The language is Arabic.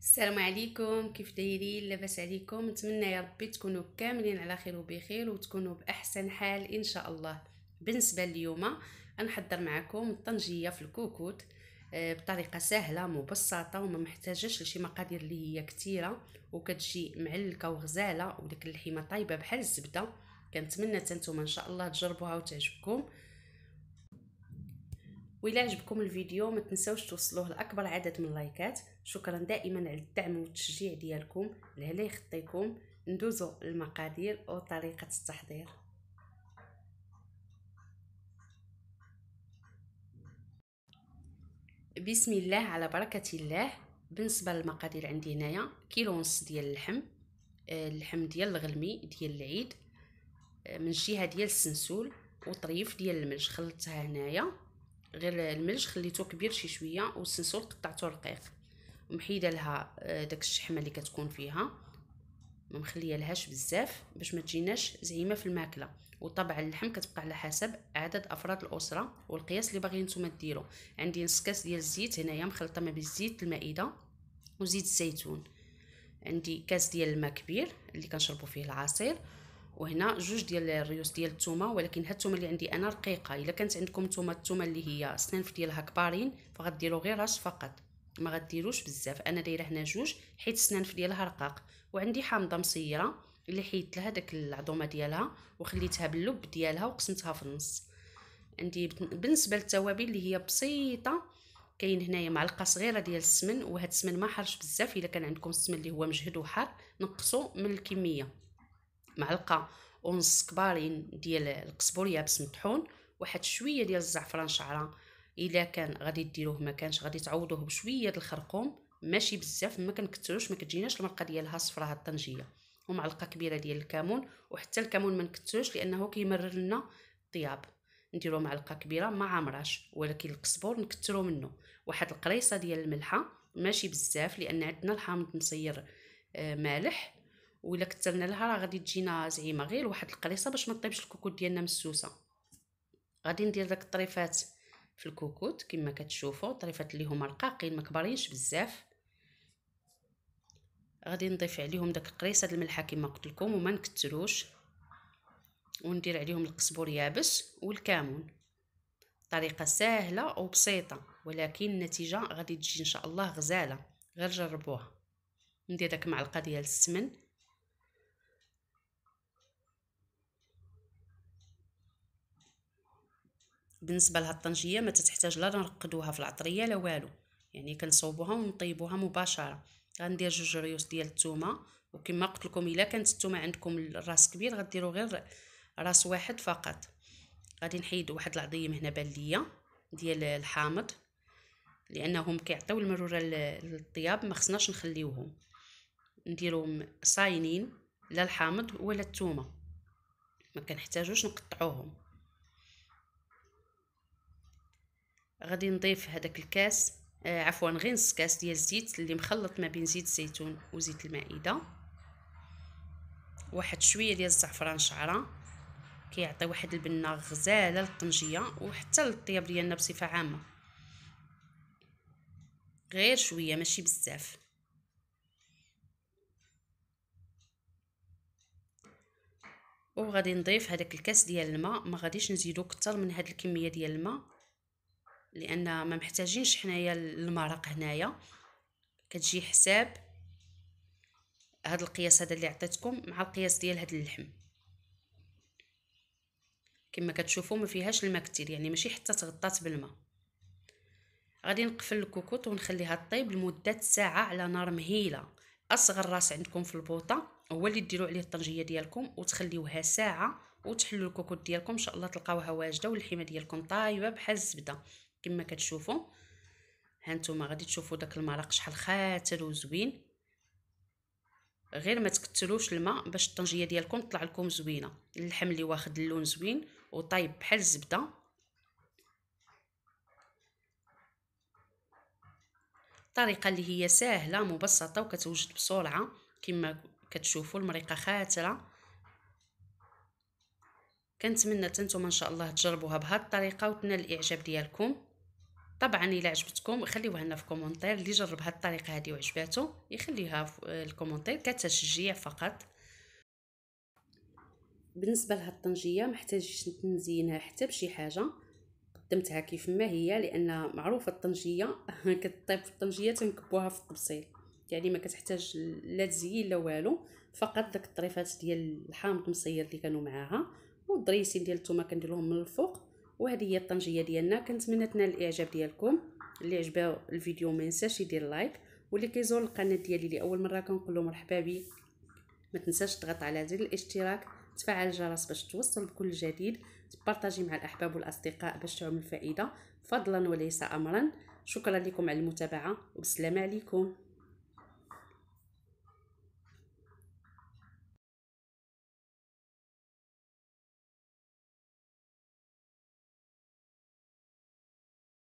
السلام عليكم كيف دايرين لاباس عليكم نتمنى يا ربي تكونوا كاملين على خير وبخير وتكونوا باحسن حال ان شاء الله بالنسبه لليوم نحضر معكم الطنجيه في الكوكوت آه، بطريقه سهله مبسطه وما محتاجاش لشي مقادير اللي هي كثيره وكتجي معلكه وغزاله وديك اللحيمه طايبه بحال الزبده كنتمنى حتى ان شاء الله تجربوها وتعجبكم وإلا عجبكم الفيديو ما تنسوش توصلوه لاكبر عدد من اللايكات شكرا دائما على الدعم والتشجيع ديالكم لهلا يخطيكم ندوزو المقادير وطريقه التحضير بسم الله على بركه الله بالنسبه للمقادير عندي هنايا كيلو ونص ديال اللحم آه، اللحم ديال الغلمي ديال العيد آه، من جهة ديال السنسول وطريف ديال الملح خلطتها هنايا غير الملج خليته كبير شي شويه والسنسول قطعته رقيق ومحيده لها آه، داك الشحمه اللي كتكون فيها ما مخليه لهاش بزاف باش ما تجيناش زعيمه في الماكله وطبعا اللحم كتبقى على حسب عدد افراد الاسره والقياس اللي باغيين نتوما ديرو عندي نص كاس ديال الزيت هنايا مخلطه ما بين الزيت المائده وزيت الزيتون عندي كاس ديال الماء كبير اللي كنشربوا فيه العصير وهنا جوج ديال الريوس ديال الثومه ولكن هاد الثومه اللي عندي انا رقيقه الا كانت عندكم الثومه الثومه اللي هي الصنف ديالها كبارين فغديروا غير راس فقط ما غديروش بزاف انا دايره هنا جوج حيت الصنف ديالها رقاق وعندي حامضه مصيره اللي حيدت لها داك العظومه ديالها وخليتها باللب ديالها وقسمتها في النص عندي بالنسبه للتوابل اللي هي بسيطه كاين هنايا معلقه صغيره ديال السمن وهاد السمن ما حرش بزاف الا كان عندكم السمن اللي هو مجهد وحار نقصوا من الكميه معلقه ونص كبارين ديال القزبر يابس مطحون واحد شويه ديال الزعفران شعره الا كان غادي ديروه ما كانش غادي تعوضوه بشويه ديال الخرقوم ماشي بزاف ما كنكثروش ما كتجيناش المرقه ديالها صفرة الطنجيه ومعلقه كبيره ديال الكمون وحتى الكمون ما نكثروش لانه كيمرر لنا الطياب نديرو معلقه كبيره ما عامراش ولكن القزبر نكترو منه واحد القريصه ديال الملحه ماشي بزاف لان عندنا الحامض مصير آه، مالح وإلا كثرنا لها راه غادي تجينا زعيمه غير واحد القريصه باش ما طيبش الكوكوت ديالنا مسوسه غادي ندير داك الطريفات في الكوكوت كما كتشوفوا الطريفات اللي هما رقاقين ما كبارينش بزاف غادي نضيف عليهم داك القريصه الملحه كما قلت لكم وما نكثروش وندير عليهم القزبر يابس والكمون طريقه سهله وبسيطه ولكن النتيجه غادي تجي ان شاء الله غزاله غير جربوها ندير داك معلقه ديال السمن بالنسبه لهاد الطنجيه ما تتحتاج لا نرقدوها في العطريه لا والو يعني كنصوبوها ونطيبوها مباشره غندير جوج ريوس ديال الثومه وكما قلت لكم الا كانت الثومه عندكم الراس كبير غديروا غير راس واحد فقط غادي نحيد واحد العظيم هنا بان ليا ديال الحامض لانهم كيعطيو المروره للطياب ما خصناش نخليوهم نديروهم صاينين لا الحامض ولا الثومه ما كنحتاجوش نقطعوهم غادي نضيف هذاك الكاس آه عفوا غير نص كاس ديال الزيت اللي مخلط ما بين زيت الزيتون وزيت المائده واحد شويه ديال الزعفران شعره كيعطي واحد البنه غزاله للطنجيه وحتى للطياب ديالنا بصفه عامه غير شويه ماشي بزاف وغادي نضيف هذاك الكاس ديال الماء ما غاديش نزيدو كتر من هاد الكميه ديال الماء لان ما محتاجينش حنايا المرق هنايا كتجي حساب هاد القياس هذا اللي عطيتكم مع القياس ديال هاد اللحم كما كتشوفوا ما فيهاش الماء كتير يعني ماشي حتى تغطات بالماء غادي نقفل الكوكوط ونخليها طيب لمده ساعه على نار مهيله اصغر راس عندكم في البوطه هو اللي ديروا عليه الطنجيه ديالكم وتخليوها ساعه وتحلوا الكوكوط ديالكم ان شاء الله تلقاوها واجده واللحمه ديالكم طايبه بحال الزبده كما كتشوفوا هانتوما غادي تشوفوا داك المرق شحال خاتر وزوين غير ما تكتلوش الماء باش الطنجيه ديالكم تطلع لكم زوينه اللحم اللي واخد اللون زوين وطايب بحال الزبده طريقه اللي هي سهله مبسطه وكتوجد بسرعه كما كتشوفوا المريقه خاتره كنتمنى نتوما ان شاء الله تجربوها بهذه الطريقه وتنال الاعجاب ديالكم طبعا الى عجبتكم خليوها لنا في كومونتير اللي جرب هذه الطريقه هذه وعجباتو يخليها في الكومونتير كتشجيع فقط بالنسبه لهاد الطنجيه محتاجيش نزينها حتى بشي حاجه قدمتها كيف ما هي لان معروفه الطنجيه كطيب في الطنجيه تنكبوها في الطبسيل يعني ما كتحتاج لا تزيين لا والو فقط داك الطريفات ديال الحامض مصير اللي كانوا معاها والدريسين ديال الثومه كنديروهم من الفوق وهذه هي الطنجيه ديالنا كنتمنى تنال الاعجاب ديالكم اللي عجبه الفيديو ما ينساش يدير لايك واللي كيزور القناه ديالي لاول مره كنقول له مرحبا بيه ما تنساش تضغط على زر الاشتراك تفعل الجرس باش توصل بكل جديد تبارطاجي مع الاحباب والاصدقاء باش تعم الفائده فضلا وليس امرا شكرا لكم على المتابعه وبسلامه عليكم